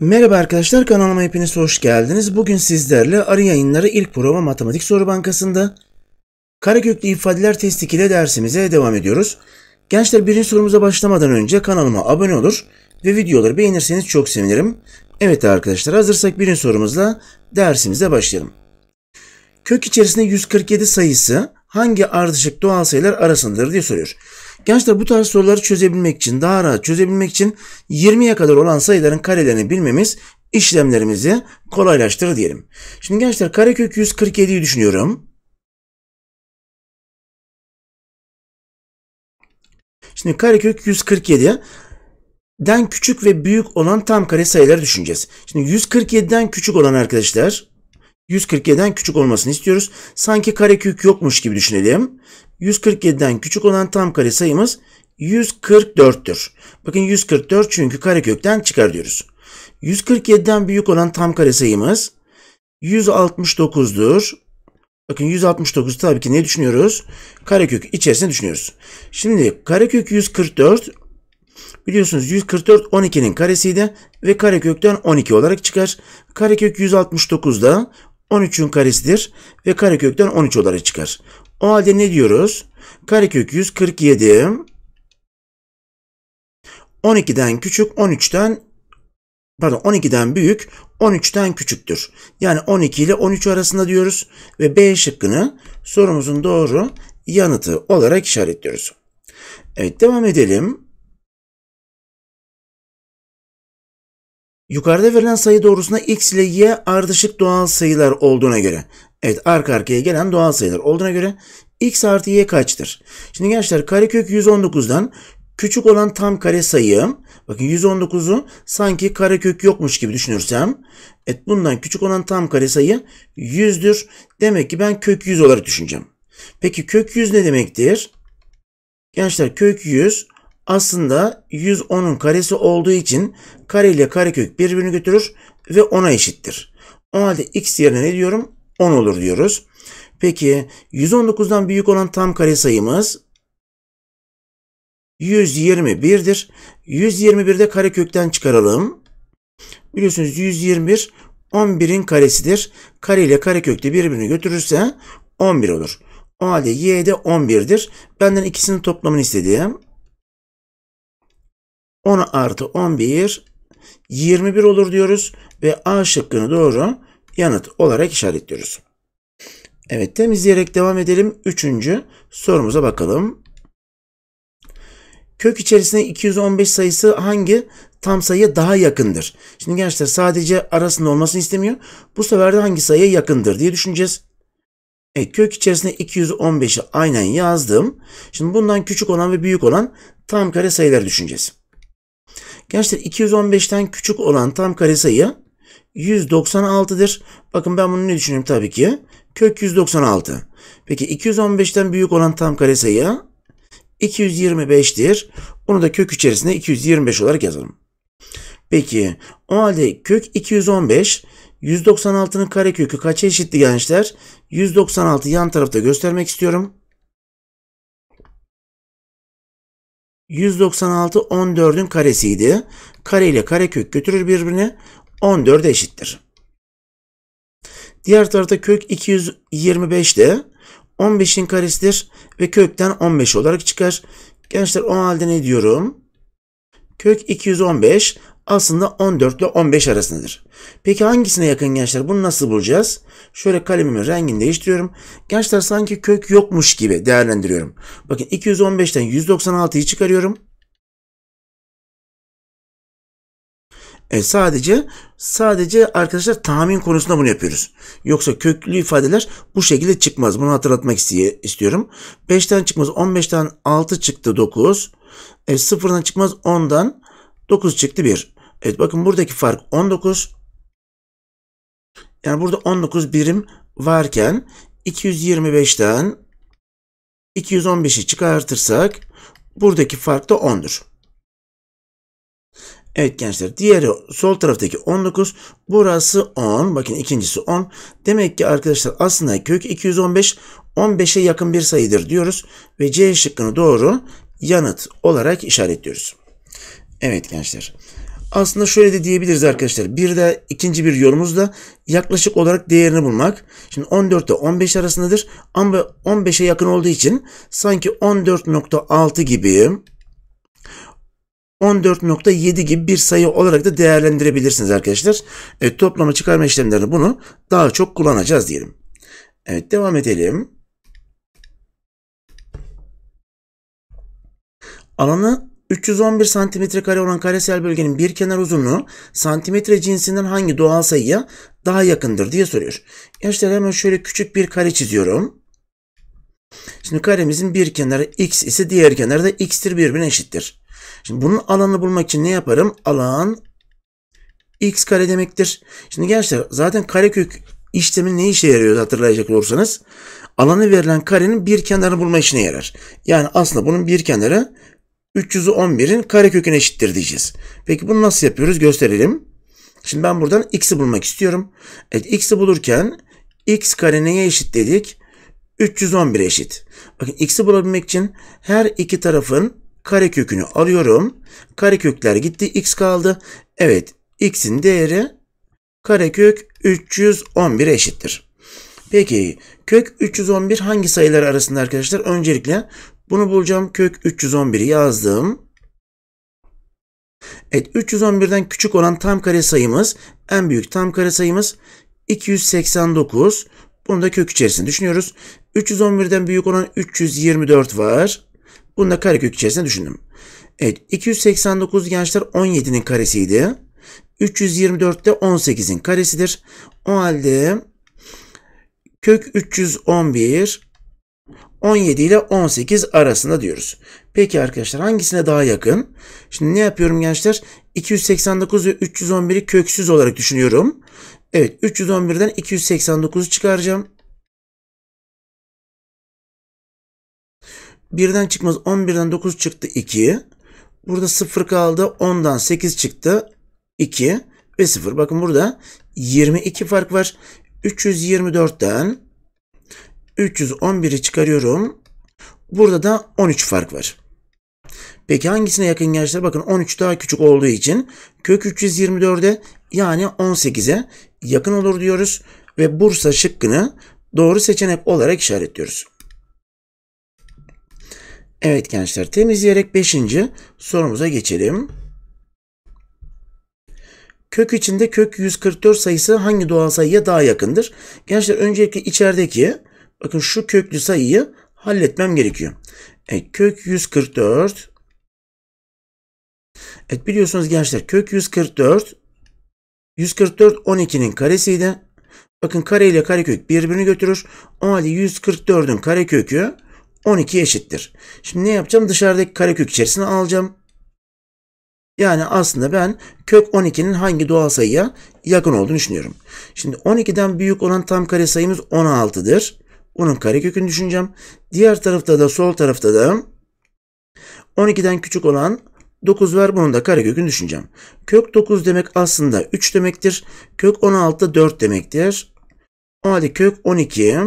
Merhaba arkadaşlar kanalıma hepiniz hoş geldiniz. Bugün sizlerle arı yayınları ilk prova matematik soru bankasında kareköklü ifadeler testi ile dersimize devam ediyoruz. Gençler birinci sorumuza başlamadan önce kanalıma abone olur ve videoları beğenirseniz çok sevinirim. Evet arkadaşlar hazırsak birinci sorumuzla dersimize başlayalım. Kök içerisinde 147 sayısı hangi ardışık doğal sayılar arasındadır diye soruyor. Gençler bu tarz soruları çözebilmek için, daha rahat çözebilmek için 20'ye kadar olan sayıların karelerini bilmemiz işlemlerimizi kolaylaştırır diyelim. Şimdi gençler karekök 147'yi düşünüyorum. Şimdi karekök 147 den küçük ve büyük olan tam kare sayıları düşüneceğiz. Şimdi 147'den küçük olan arkadaşlar 147'den küçük olmasını istiyoruz. Sanki karekök yokmuş gibi düşünelim. 147'den küçük olan tam kare sayımız 144'tür. Bakın 144 çünkü karekökten çıkar diyoruz. 147'den büyük olan tam kare sayımız 169'dur. Bakın 169 tabii ki ne düşünüyoruz? Karekök içerisine düşünüyoruz. Şimdi karekök 144 biliyorsunuz 144 12'nin karesiydi ve karekökten 12 olarak çıkar. Karekök 169 da 13'ün karesidir ve karekökten 13 olarak çıkar. O halde ne diyoruz? Karekök 147 12'den küçük, 13'ten pardon 12'den büyük, 13'ten küçüktür. Yani 12 ile 13 arasında diyoruz ve B şıkkını sorumuzun doğru yanıtı olarak işaretliyoruz. Evet devam edelim. Yukarıda verilen sayı doğrusunda x ile y ardışık doğal sayılar olduğuna göre. Evet arka arkaya gelen doğal sayılar olduğuna göre x artı y kaçtır? Şimdi gençler karekök 119'dan küçük olan tam kare sayım. Bakın 119'u sanki karekök yokmuş gibi düşünürsem. Evet bundan küçük olan tam kare sayı 100'dür. Demek ki ben kök 100 olarak düşüneceğim. Peki kök 100 ne demektir? Gençler kök 100 aslında 110'un karesi olduğu için kare ile karekök birbirini götürür ve 10'a eşittir. O halde x yerine ne diyorum? 10 olur diyoruz. Peki 119'dan büyük olan tam kare sayımız 121'dir. 121'de karekökten çıkaralım. Biliyorsunuz 121 11'in karesidir. Kare ile kare kökte birbirini götürürse 11 olur. O halde y de 11'dir. Benden ikisinin toplamını istediğim 10 artı 11 21 olur diyoruz ve A şıkkını doğru yanıt olarak işaretliyoruz. Evet temizleyerek devam edelim. Üçüncü sorumuza bakalım. Kök içerisinde 215 sayısı hangi tam sayıya daha yakındır? Şimdi gençler sadece arasında olmasını istemiyor. Bu sefer de hangi sayıya yakındır diye düşüneceğiz. E, kök içerisinde 215'i aynen yazdım. Şimdi bundan küçük olan ve büyük olan tam kare sayıları düşüneceğiz. Gençler 215'ten küçük olan tam kare sayı 196'dır. Bakın ben bunu ne düşünüyorum tabii ki? Kök 196. Peki 215'ten büyük olan tam kare sayı 225'tir. Onu da kök içerisinde 225 olarak yazalım. Peki o halde kök 215 196'nın karekökü kaça eşitti gençler? 196 yan tarafta göstermek istiyorum. 196 14'ün karesiydi. Kare ile kare kök götürür birbirine. 14 eşittir. Diğer tarafta kök 225 de 15'in karesidir ve kökten 15 olarak çıkar. Gençler o halde ne diyorum? Kök 215 aslında 14 ile 15 arasındadır. Peki hangisine yakın gençler? Bunu nasıl bulacağız? Şöyle kalemimin rengini değiştiriyorum. Gençler sanki kök yokmuş gibi değerlendiriyorum. Bakın 215'ten 196'yı çıkarıyorum. E sadece sadece arkadaşlar tahmin konusunda bunu yapıyoruz. Yoksa köklü ifadeler bu şekilde çıkmaz. Bunu hatırlatmak istiyorum. 5'ten çıkmaz 15'ten 6 çıktı 9. E 0'dan çıkmaz 10'dan 9 çıktı 1. Evet bakın buradaki fark 19. Yani burada 19 birim varken 225'ten 215'i çıkartırsak buradaki fark da 10'dur. Evet gençler diğeri sol taraftaki 19 burası 10 bakın ikincisi 10 demek ki arkadaşlar aslında kök 215 15'e yakın bir sayıdır diyoruz ve C şıkkını doğru yanıt olarak işaretliyoruz. Evet gençler aslında şöyle de diyebiliriz arkadaşlar. Bir de ikinci bir yorumumuz da yaklaşık olarak değerini bulmak. Şimdi 14 ile 15 arasındadır ama 15'e yakın olduğu için sanki 14.6 gibi 14.7 gibi bir sayı olarak da değerlendirebilirsiniz arkadaşlar. Evet, toplama çıkarma işlemlerinde bunu daha çok kullanacağız diyelim. Evet devam edelim. Alanı 311 santimetre kare olan karesel bölgenin bir kenar uzunluğu santimetre cinsinden hangi doğal sayıya daha yakındır diye soruyor. Gençler hemen şöyle küçük bir kare çiziyorum. Şimdi karemizin bir kenarı x ise diğer kenarı da x'tir birbirine eşittir. Şimdi bunun alanını bulmak için ne yaparım? Alan x kare demektir. Şimdi gençler zaten karekök işlemin ne işe yarıyor hatırlayacak olursanız alanı verilen karenin bir kenarını bulma işine yarar. Yani aslında bunun bir kenarı 311'in 11'in eşittir diyeceğiz. Peki bunu nasıl yapıyoruz gösterelim. Şimdi ben buradan x'i bulmak istiyorum. Evet x'i bulurken x kare neye eşit dedik? 311'e eşit. Bakın x'i bulabilmek için her iki tarafın karekökünü alıyorum. Karekökler gitti x kaldı. Evet x'in değeri karekök 311'e eşittir. Peki kök 311 hangi sayılar arasında arkadaşlar? Öncelikle bunu bulacağım. Kök 311'i yazdım. Evet 311'den küçük olan tam kare sayımız en büyük tam kare sayımız 289. Bunu da kök içerisinde düşünüyoruz. 311'den büyük olan 324 var. Bunu da kare kök içerisinde düşündüm. Evet 289 gençler 17'nin karesiydi. 324 de 18'in karesidir. O halde kök 311 17 ile 18 arasında diyoruz. Peki arkadaşlar hangisine daha yakın? Şimdi ne yapıyorum gençler? 289 ve 311'i köksüz olarak düşünüyorum. Evet 311'den 289'u çıkaracağım. Birden çıkmaz 11'den 9 çıktı 2. Burada 0 kaldı 10'dan 8 çıktı 2 ve 0. Bakın burada 22 fark var. 324'ten 311'i çıkarıyorum. Burada da 13 fark var. Peki hangisine yakın gençler? Bakın 13 daha küçük olduğu için kök 324'e yani 18'e yakın olur diyoruz. Ve Bursa şıkkını doğru seçenek olarak işaretliyoruz. Evet gençler temizleyerek 5. sorumuza geçelim. Kök içinde kök 144 sayısı hangi doğal sayıya daha yakındır? Gençler öncelikle içerideki Bakın şu köklü sayıyı halletmem gerekiyor. E, kök 144. Evet biliyorsunuz gençler kök 144 144 12'nin karesiydi. Bakın kare ile karekök birbirini götürür. O halde 144'ün karekökü 12 eşittir. Şimdi ne yapacağım? Dışarıdaki karekök içerisine alacağım. Yani aslında ben kök 12'nin hangi doğal sayıya yakın olduğunu düşünüyorum. Şimdi 12'den büyük olan tam kare sayımız 16'dır. Onun karekökünü düşüneceğim. Diğer tarafta da sol tarafta da 12'den küçük olan 9 var. Bunun da karekökünü düşüneceğim. Kök 9 demek aslında 3 demektir. Kök 16 da 4 demektir. O halde kök 12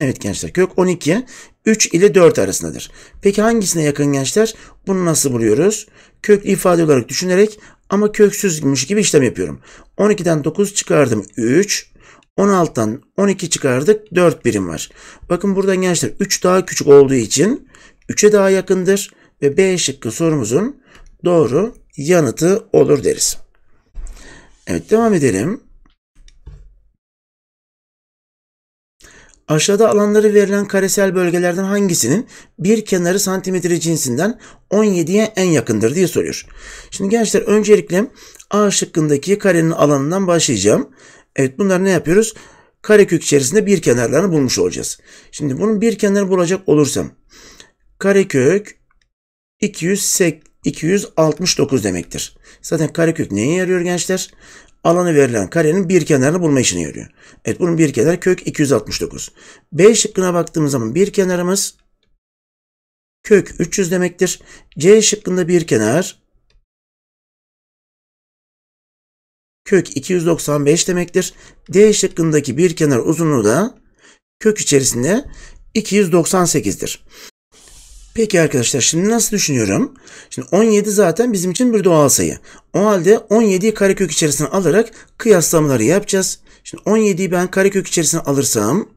Evet gençler kök 12 3 ile 4 arasındadır. Peki hangisine yakın gençler? Bunu nasıl buluyoruz? Köklü ifade olarak düşünerek ama köksüzmüş gibi işlem yapıyorum. 12'den 9 çıkardım 3. 16'dan 12 çıkardık 4 birim var. Bakın buradan gençler 3 daha küçük olduğu için 3'e daha yakındır ve B şıkkı sorumuzun doğru yanıtı olur deriz. Evet devam edelim. Aşağıda alanları verilen karesel bölgelerden hangisinin bir kenarı santimetre cinsinden 17'ye en yakındır diye soruyor. Şimdi gençler öncelikle A şıkkındaki karenin alanından başlayacağım. Evet bunlar ne yapıyoruz? Karekök içerisinde bir kenarlarını bulmuş olacağız. Şimdi bunun bir kenarını bulacak olursam karekök 269 demektir. Zaten karekök neye yarıyor gençler? Alanı verilen karenin bir kenarını bulma işine yarıyor. Evet bunun bir kenarı kök 269. B şıkkına baktığımız zaman bir kenarımız kök 300 demektir. C şıkkında bir kenar kök 295 demektir. D şıkkındaki bir kenar uzunluğu da kök içerisinde 298'dir. Peki arkadaşlar şimdi nasıl düşünüyorum? Şimdi 17 zaten bizim için bir doğal sayı. O halde 17'yi karekök içerisine alarak kıyaslamaları yapacağız. Şimdi 17'yi ben karekök içerisine alırsam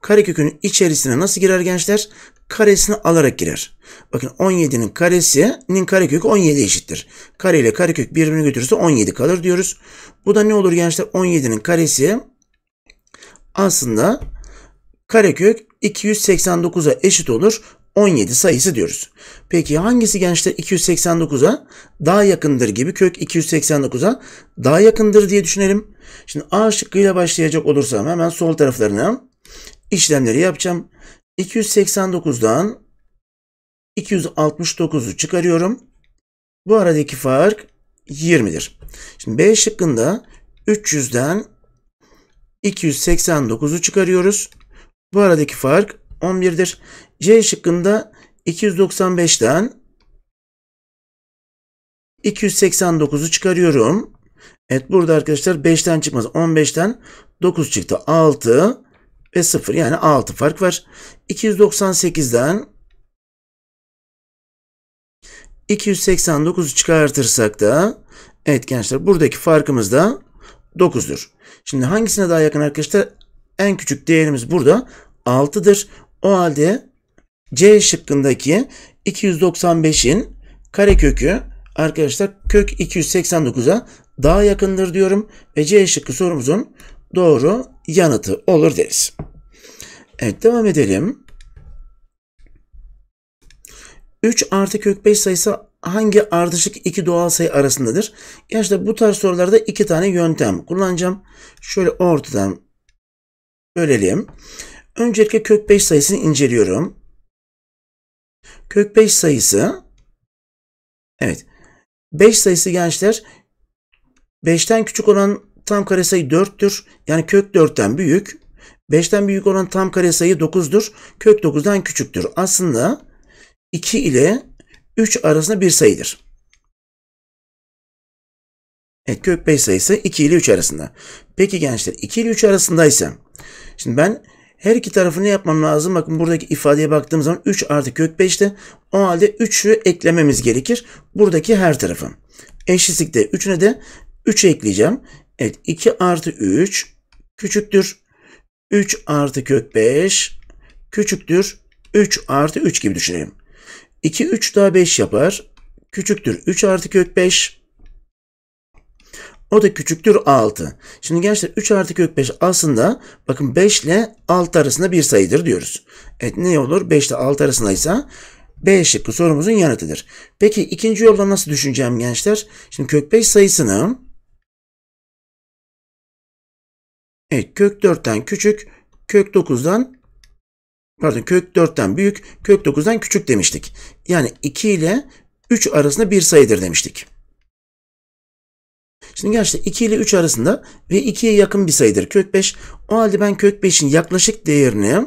karekökün içerisine nasıl girer gençler? karesini alarak girer. Bakın 17'nin karesinin karekökü 17 eşittir. Kare ile karekök birbirini götürürse 17 kalır diyoruz. Bu da ne olur gençler? 17'nin karesi aslında karekök 289'a eşit olur. 17 sayısı diyoruz. Peki hangisi gençler 289'a daha yakındır gibi kök 289'a daha yakındır diye düşünelim. Şimdi A şıkkıyla başlayacak olursam hemen sol taraflarına işlemleri yapacağım. 289'dan 269'u çıkarıyorum. Bu aradaki fark 20'dir. Şimdi B şıkkında 300'den 289'u çıkarıyoruz. Bu aradaki fark 11'dir. C şıkkında 295'ten 289'u çıkarıyorum. Evet burada arkadaşlar 5'ten çıkmaz. 15'ten 9 çıktı. 6 ve 0 yani 6 fark var. 298'den 289'u çıkartırsak da evet gençler buradaki farkımız da 9'dur. Şimdi hangisine daha yakın arkadaşlar? En küçük değerimiz burada 6'dır. O halde C şıkkındaki 295'in karekökü arkadaşlar kök 289'a daha yakındır diyorum ve C şıkkı sorumuzun doğru yanıtı olur deriz. Evet devam edelim. 3 artı kök 5 sayısı hangi ardışık iki doğal sayı arasındadır? Ya bu tarz sorularda iki tane yöntem kullanacağım. Şöyle ortadan bölelim. Öncelikle kök 5 sayısını inceliyorum. Kök 5 sayısı evet 5 sayısı gençler 5'ten küçük olan tam karesayı 4'tür. Yani kök 4'ten büyük. 5'ten büyük olan tam karesayı 9'dur. Kök 9'dan küçüktür. Aslında 2 ile 3 arasında bir sayıdır. Evet kök 5 sayısı 2 ile 3 arasında. Peki gençler 2 ile 3 arasındaysa şimdi ben her iki tarafı ne yapmam lazım? Bakın buradaki ifadeye baktığım zaman 3 artı kök 5'te o halde 3'ü eklememiz gerekir. Buradaki her tarafı. Eşitlikte 3'üne de 3'ü ekleyeceğim. Evet 2 artı 3 küçüktür. 3 artı kök 5 küçüktür. 3 artı 3 gibi düşünelim. 2 3 daha 5 yapar. Küçüktür 3 artı kök 5. O da küçüktür 6. Şimdi gençler 3 artı kök 5 aslında bakın 5 ile 6 arasında bir sayıdır diyoruz. Evet ne olur 5 ile 6 arasındaysa B şıkkı sorumuzun yanıtıdır. Peki ikinci yoldan nasıl düşüneceğim gençler? Şimdi kök 5 sayısını Evet kök 4'ten küçük, kök 9'dan pardon kök 4'ten büyük, kök 9'dan küçük demiştik. Yani 2 ile 3 arasında bir sayıdır demiştik. Şimdi gerçekten 2 ile 3 arasında ve 2'ye yakın bir sayıdır kök 5. O halde ben kök 5'in yaklaşık değerini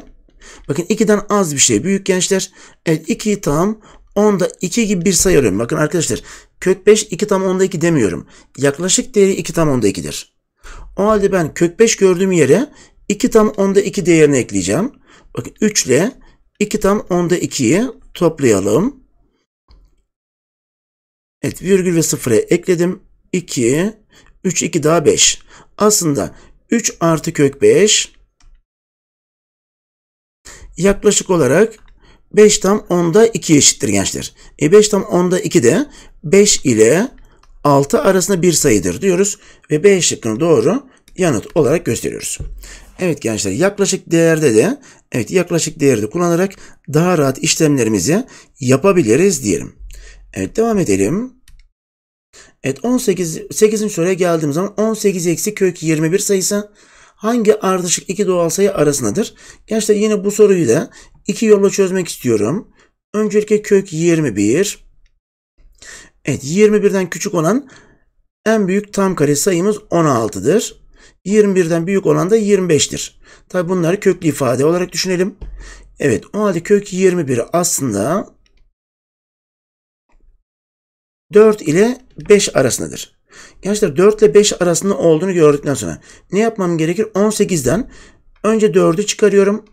bakın 2'den az bir şey büyük gençler. Evet 2'yi tam 10'da 2 gibi bir sayı arıyorum. Bakın arkadaşlar kök 5 2 tam 10'da 2 demiyorum. Yaklaşık değeri 2 tam 10'da 2'dir. O halde ben kök 5 gördüğüm yere 2 tam onda 2 değerini ekleyeceğim. Bakın 3 ile 2 tam onda 2'yi toplayalım. Evet virgül ve sıfıra ekledim. 2, 3, 2 daha 5. Aslında 3 artı kök 5 yaklaşık olarak 5 tam onda 2 eşittir gençler. E 5 tam onda 2 de 5 ile 6 arasında bir sayıdır diyoruz ve B şıkkını doğru yanıt olarak gösteriyoruz. Evet gençler yaklaşık değerde de evet yaklaşık değerde kullanarak daha rahat işlemlerimizi yapabiliriz diyelim. Evet devam edelim. Evet 18 8. soruya geldiğimiz zaman 18 eksi kök 21 sayısı hangi ardışık iki doğal sayı arasındadır? Gençler yine bu soruyu da iki yolla çözmek istiyorum. Öncelikle kök 21 Evet 21'den küçük olan en büyük tam kare sayımız 16'dır. 21'den büyük olan da 25'tir. Tabi bunları köklü ifade olarak düşünelim. Evet o halde kök 21 aslında 4 ile 5 arasındadır. Gençler 4 ile 5 arasında olduğunu gördükten sonra ne yapmam gerekir? 18'den önce 4'ü çıkarıyorum.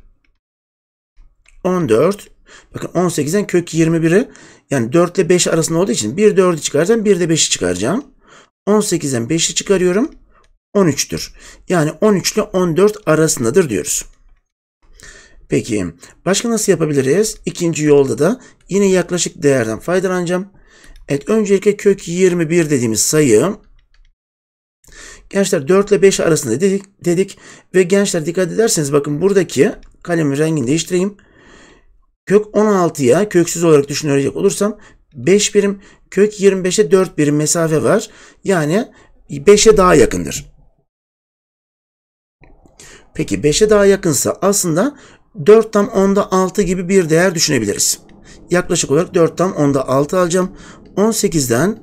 14 Bakın 18'den kök 21'i yani 4 ile 5 arasında olduğu için 1 4'ü çıkaracağım 1 de 5'i çıkaracağım. 18'den 5'i çıkarıyorum. 13'tür. Yani 13 ile 14 arasındadır diyoruz. Peki başka nasıl yapabiliriz? İkinci yolda da yine yaklaşık değerden faydalanacağım. Evet öncelikle kök 21 dediğimiz sayı gençler 4 ile 5 arasında dedik, dedik ve gençler dikkat ederseniz bakın buradaki kalemin rengini değiştireyim. Kök 16'ya köksüz olarak düşünecek olursam 5 birim kök 25'e 4 birim mesafe var. Yani 5'e daha yakındır. Peki 5'e daha yakınsa aslında 4 tam 10'da 6 gibi bir değer düşünebiliriz. Yaklaşık olarak 4 tam 10'da 6 alacağım. 18'den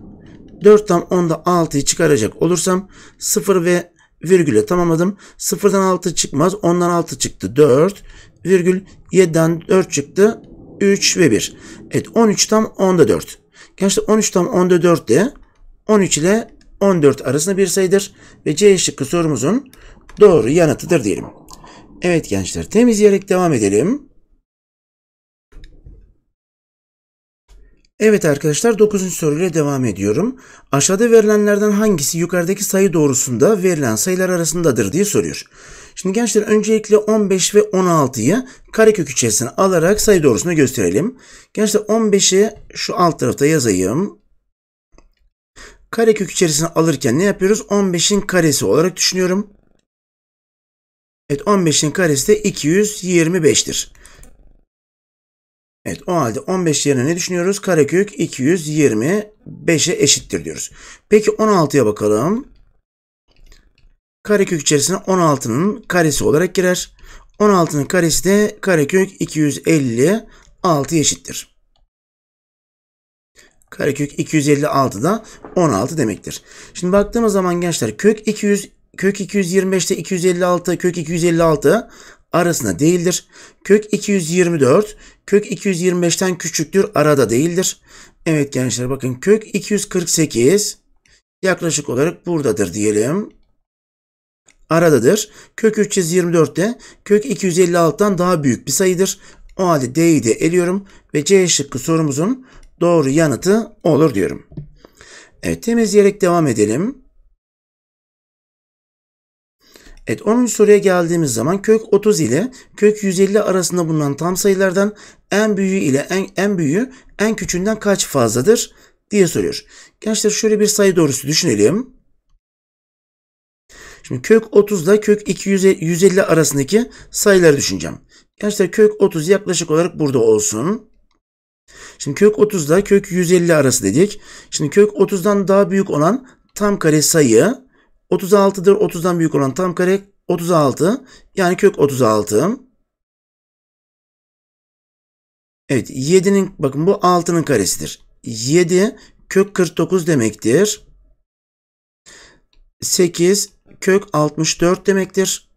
4 tam 10'da 6'yı çıkaracak olursam 0 ve virgüle tamamladım. 0'dan 6 çıkmaz. 10'dan 6 çıktı 4 virgül 7'den 4 çıktı. 3 ve 1. Evet 13 tam 10'da 4. Gençler 13 tam 10'da 4 de 13 ile 14 arasında bir sayıdır. Ve C şıkkı sorumuzun doğru yanıtıdır diyelim. Evet gençler temizleyerek devam edelim. Evet arkadaşlar 9. soruyla devam ediyorum. Aşağıda verilenlerden hangisi yukarıdaki sayı doğrusunda verilen sayılar arasındadır diye soruyor. Şimdi gençler öncelikle 15 ve 16'yı karekök içerisine alarak sayı doğrusunu gösterelim. Gençler 15'i şu alt tarafta yazayım. Karekök içerisine alırken ne yapıyoruz? 15'in karesi olarak düşünüyorum. Evet 15'in karesi de 225'tir. Evet o halde 15 yerine ne düşünüyoruz? Karekök 225'e eşittir diyoruz. Peki 16'ya bakalım karekök içerisine 16'nın karesi olarak girer. 16'nın karesi de karekök 256 eşittir. Karekök 256 da 16 demektir. Şimdi baktığımız zaman gençler kök 200 kök 225'te 256 kök 256 arasında değildir. Kök 224 kök 225'ten küçüktür arada değildir. Evet gençler bakın kök 248 yaklaşık olarak buradadır diyelim aradadır. Kök 324 de kök 256'dan daha büyük bir sayıdır. O halde D'yi de eliyorum ve C şıkkı sorumuzun doğru yanıtı olur diyorum. Evet temizleyerek devam edelim. Evet 10. soruya geldiğimiz zaman kök 30 ile kök 150 arasında bulunan tam sayılardan en büyüğü ile en, en büyüğü en küçüğünden kaç fazladır diye soruyor. Gençler şöyle bir sayı doğrusu düşünelim. Şimdi kök 30 ile kök 200, 150 arasındaki sayıları düşüneceğim. Gençler kök 30 yaklaşık olarak burada olsun. Şimdi kök 30 ile kök 150 arası dedik. Şimdi kök 30'dan daha büyük olan tam kare sayı 36'dır. 30'dan büyük olan tam kare 36. Yani kök 36. Evet 7'nin bakın bu 6'nın karesidir. 7 kök 49 demektir. 8 kök 64 demektir.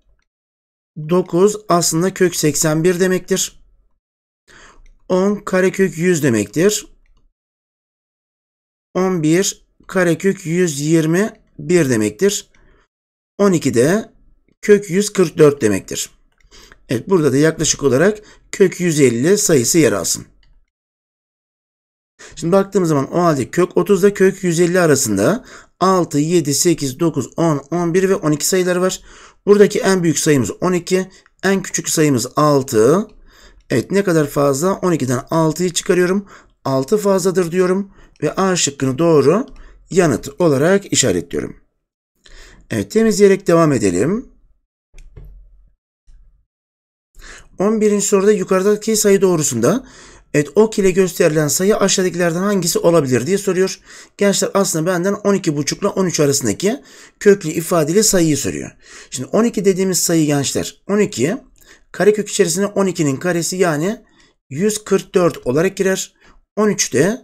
9 aslında kök 81 demektir. 10 karekök 100 demektir. 11 karekök 121 demektir. 12 de kök 144 demektir. Evet burada da yaklaşık olarak kök 150 sayısı yer alsın. Şimdi baktığımız zaman o halde kök 30 ile kök 150 arasında 6, 7, 8, 9, 10, 11 ve 12 sayıları var. Buradaki en büyük sayımız 12. En küçük sayımız 6. Evet ne kadar fazla? 12'den 6'yı çıkarıyorum. 6 fazladır diyorum. Ve A şıkkını doğru yanıt olarak işaretliyorum. Evet temizleyerek devam edelim. 11. soruda yukarıdaki sayı doğrusunda Evet ok ile gösterilen sayı aşağıdakilerden hangisi olabilir diye soruyor. Gençler aslında benden 12 buçukla 13 arasındaki köklü ifadeli sayıyı soruyor. Şimdi 12 dediğimiz sayı gençler 12 karekök içerisinde 12'nin karesi yani 144 olarak girer. 13 de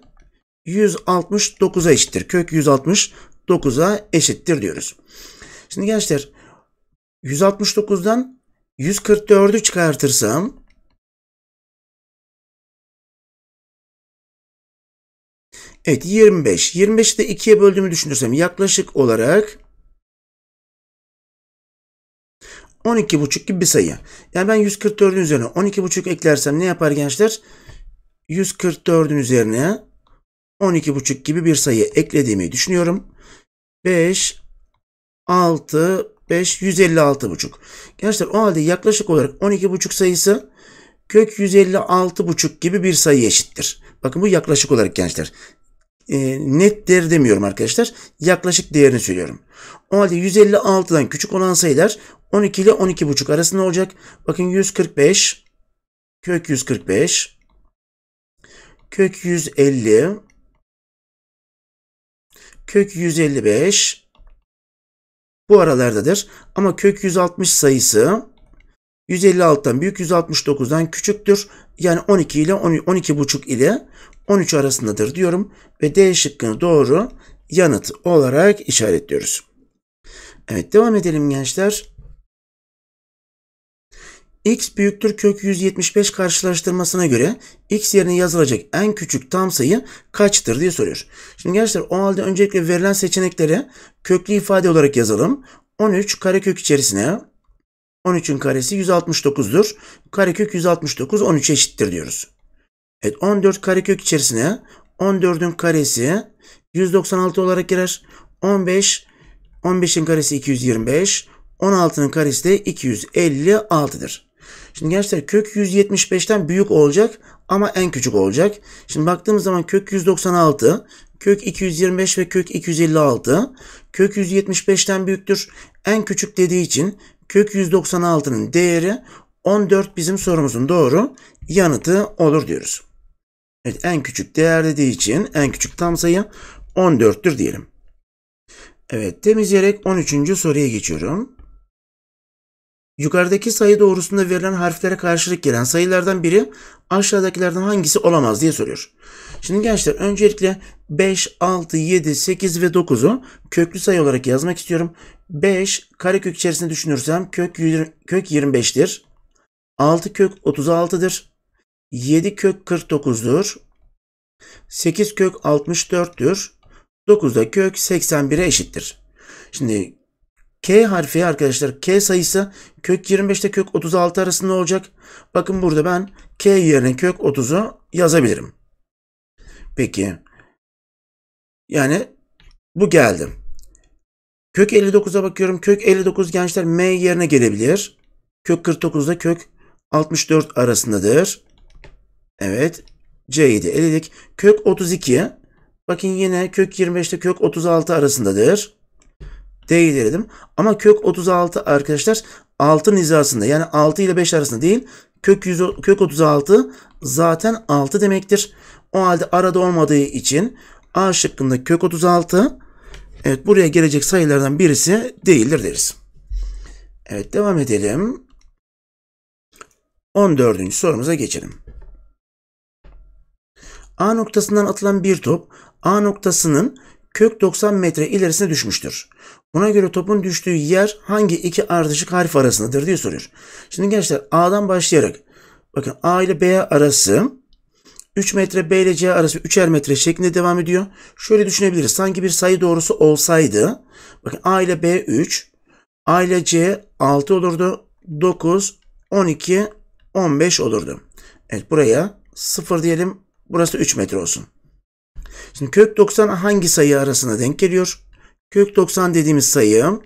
169'a eşittir. Kök 169'a eşittir diyoruz. Şimdi gençler 169'dan 144'ü çıkartırsam Evet 25. 25'i de 2'ye böldüğümü düşünürsem yaklaşık olarak 12,5 gibi bir sayı. Yani ben 144'ün üzerine 12,5 eklersem ne yapar gençler? 144'ün üzerine 12,5 gibi bir sayı eklediğimi düşünüyorum. 5, 6, 5, 156,5. Gençler o halde yaklaşık olarak 12,5 sayısı kök 156,5 gibi bir sayı eşittir. Bakın bu yaklaşık olarak gençler e, net değer demiyorum arkadaşlar. Yaklaşık değerini söylüyorum. O halde 156'dan küçük olan sayılar 12 ile 12,5 arasında olacak. Bakın 145, kök 145, kök 150, kök 155 bu aralardadır. Ama kök 160 sayısı 156'dan büyük 169'dan küçüktür. Yani 12 ile 12,5 ile 13 arasındadır diyorum ve D şıkkını doğru yanıt olarak işaretliyoruz. Evet devam edelim gençler. X büyüktür kök 175 karşılaştırmasına göre X yerine yazılacak en küçük tam sayı kaçtır diye soruyor. Şimdi gençler o halde öncelikle verilen seçenekleri köklü ifade olarak yazalım. 13 karekök içerisine 13'ün karesi 169'dur. Karekök 169 13 eşittir diyoruz. Evet 14 karekök içerisine 14'ün karesi 196 olarak girer. 15 15'in karesi 225. 16'nın karesi de 256'dır. Şimdi gençler kök 175'ten büyük olacak ama en küçük olacak. Şimdi baktığımız zaman kök 196, kök 225 ve kök 256 kök 175'ten büyüktür. En küçük dediği için kök 196'nın değeri 14 bizim sorumuzun doğru yanıtı olur diyoruz. Evet, en küçük değer dediği için en küçük tam sayı 14'tür diyelim. Evet temizleyerek 13. soruya geçiyorum. Yukarıdaki sayı doğrusunda verilen harflere karşılık gelen sayılardan biri aşağıdakilerden hangisi olamaz diye soruyor. Şimdi gençler öncelikle 5, 6, 7, 8 ve 9'u köklü sayı olarak yazmak istiyorum. 5 karekök içerisinde düşünürsem kök, kök 25'tir. 6 kök 36'dır. 7 kök 49'dur. 8 kök 64'tür. 9 da kök 81'e eşittir. Şimdi K harfi arkadaşlar K sayısı kök 25 ile kök 36 arasında olacak. Bakın burada ben K yerine kök 30'u yazabilirim. Peki. Yani bu geldi. Kök 59'a bakıyorum. Kök 59 gençler M yerine gelebilir. Kök 49 ile kök 64 arasındadır. Evet. C7 eledik. Kök 32. Bakın yine kök 25 ile kök 36 arasındadır. D'yi denedim. Ama kök 36 arkadaşlar 6'nın hizasında yani 6 ile 5 arasında değil. Kök, 100, kök 36 zaten 6 demektir. O halde arada olmadığı için A şıkkında kök 36 evet buraya gelecek sayılardan birisi değildir deriz. Evet devam edelim. 14. sorumuza geçelim. A noktasından atılan bir top A noktasının kök 90 metre ilerisine düşmüştür. Buna göre topun düştüğü yer hangi iki ardışık harf arasındadır diye soruyor. Şimdi gençler A'dan başlayarak bakın A ile B arası 3 metre B ile C arası 3'er metre şeklinde devam ediyor. Şöyle düşünebiliriz. Sanki bir sayı doğrusu olsaydı bakın A ile B 3 A ile C 6 olurdu. 9, 12, 15 olurdu. Evet buraya 0 diyelim Burası 3 metre olsun. Şimdi kök 90 hangi sayı arasına denk geliyor? Kök 90 dediğimiz sayı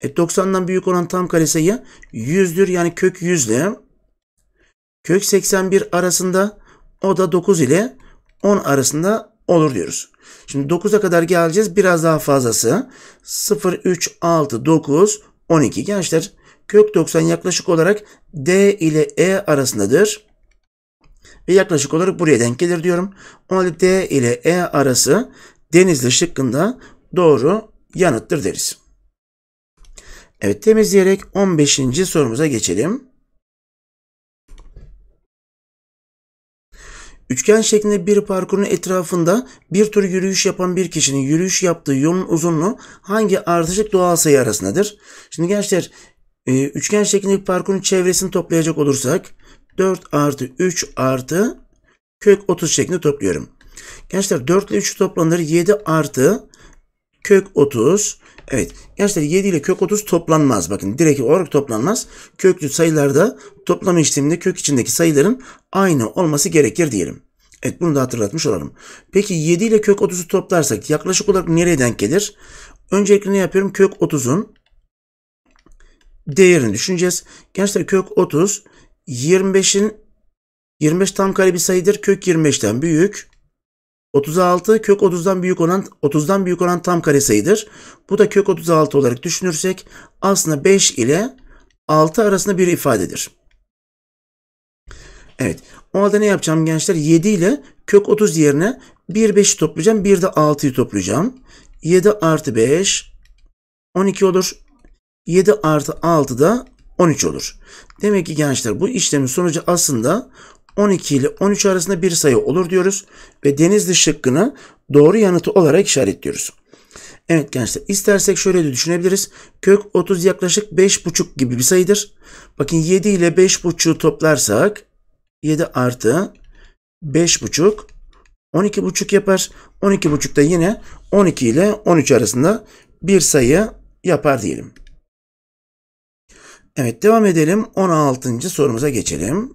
e 90'dan büyük olan tam kare sayı 100'dür yani kök 100 ile kök 81 arasında o da 9 ile 10 arasında olur diyoruz. Şimdi 9'a kadar geleceğiz. Biraz daha fazlası. 0, 3, 6, 9, 12. Gençler kök 90 yaklaşık olarak D ile E arasındadır ve yaklaşık olarak buraya denk gelir diyorum. O halde D ile E arası Denizli şıkkında doğru yanıttır deriz. Evet temizleyerek 15. sorumuza geçelim. Üçgen şeklinde bir parkurun etrafında bir tur yürüyüş yapan bir kişinin yürüyüş yaptığı yolun uzunluğu hangi ardışık doğal sayı arasındadır? Şimdi gençler e, üçgen şeklinde bir parkurun çevresini toplayacak olursak 4 artı 3 artı kök 30 şeklinde topluyorum. Gençler 4 ile 3 toplanır 7 artı kök 30. Evet gençler 7 ile kök 30 toplanmaz. Bakın direkt olarak toplanmaz. Köklü sayılarda toplama işleminde kök içindeki sayıların aynı olması gerekir diyelim. Evet bunu da hatırlatmış olalım. Peki 7 ile kök 30'u toplarsak yaklaşık olarak nereye denk gelir? Öncelikle ne yapıyorum? Kök 30'un değerini düşüneceğiz. Gençler kök 30 25'in 25 tam kare bir sayıdır. Kök 25'ten büyük. 36 kök 30'dan büyük olan 30'dan büyük olan tam kare sayıdır. Bu da kök 36 olarak düşünürsek aslında 5 ile 6 arasında bir ifadedir. Evet. O halde ne yapacağım gençler? 7 ile kök 30 yerine 1 5'i toplayacağım. 1 de 6'yı toplayacağım. 7 artı 5 12 olur. 7 artı 6 da 13 olur. Demek ki gençler bu işlemin sonucu aslında 12 ile 13 arasında bir sayı olur diyoruz ve Denizli şıkkını doğru yanıtı olarak işaretliyoruz. Evet gençler istersek şöyle de düşünebiliriz. Kök 30 yaklaşık 5,5 gibi bir sayıdır. Bakın 7 ile 5,5'u toplarsak 7 artı 5,5 12,5 yapar. 12,5 da yine 12 ile 13 arasında bir sayı yapar diyelim. Evet devam edelim. 16. sorumuza geçelim.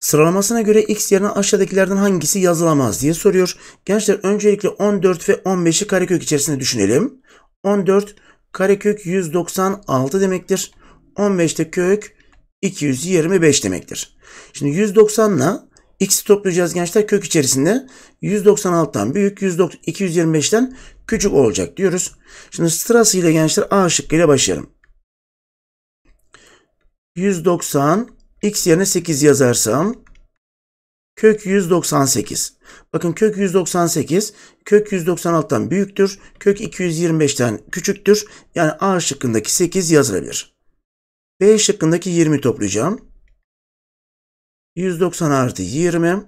Sıralamasına göre x yerine aşağıdakilerden hangisi yazılamaz diye soruyor. Gençler öncelikle 14 ve 15'i karekök içerisinde düşünelim. 14 karekök 196 demektir. 15 de kök 225 demektir. Şimdi 190 ile x'i toplayacağız gençler kök içerisinde. 196'dan büyük, 225'ten küçük olacak diyoruz. Şimdi sırasıyla gençler A şıkkıyla başlayalım. 190 x yerine 8 yazarsam kök 198. Bakın kök 198 kök 196'tan büyüktür. Kök 225'ten küçüktür. Yani A şıkkındaki 8 yazılabilir. B şıkkındaki 20 toplayacağım. 190 artı 20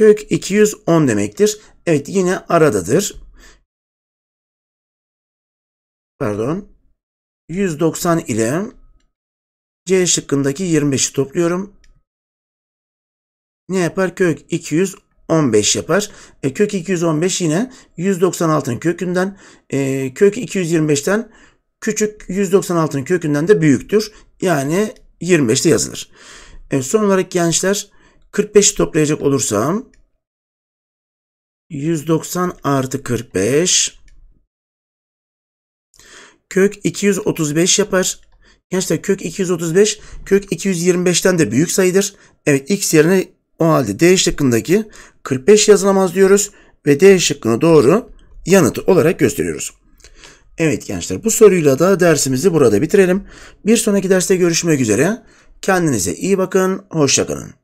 Kök 210 demektir. Evet yine aradadır. Pardon. 190 ile C şıkkındaki 25'i topluyorum. Ne yapar? Kök 215 yapar. E, kök 215 yine 196'nın kökünden, e, kök 225'ten küçük 196'nın kökünden de büyüktür. Yani 25'te yazılır. E, son olarak gençler 45'i toplayacak olursam 190 artı 45 kök 235 yapar. Gençler kök 235 kök 225'ten de büyük sayıdır. Evet x yerine o halde D şıkkındaki 45 yazılamaz diyoruz ve D şıkkını doğru yanıtı olarak gösteriyoruz. Evet gençler bu soruyla da dersimizi burada bitirelim. Bir sonraki derste görüşmek üzere. Kendinize iyi bakın. Hoşçakalın.